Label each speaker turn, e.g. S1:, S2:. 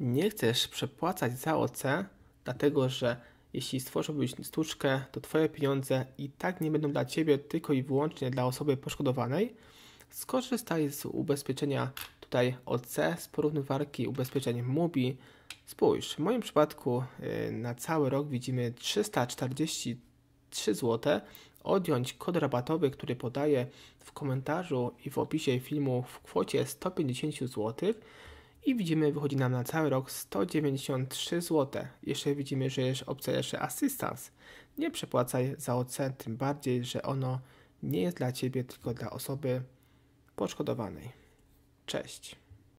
S1: Nie chcesz przepłacać za OC, dlatego że jeśli stworzyłbyś stuczkę, to Twoje pieniądze i tak nie będą dla Ciebie, tylko i wyłącznie dla osoby poszkodowanej. Skorzystaj z ubezpieczenia tutaj OC z porównywarki ubezpieczeń MUBI. Spójrz, w moim przypadku y, na cały rok widzimy 343 zł. Odjąć kod rabatowy, który podaję w komentarzu i w opisie filmu w kwocie 150 zł i widzimy, wychodzi nam na cały rok 193 zł. Jeszcze widzimy, że jest opcja jeszcze assistance. Nie przepłacaj za OC, tym bardziej, że ono nie jest dla Ciebie, tylko dla osoby poszkodowanej. Cześć.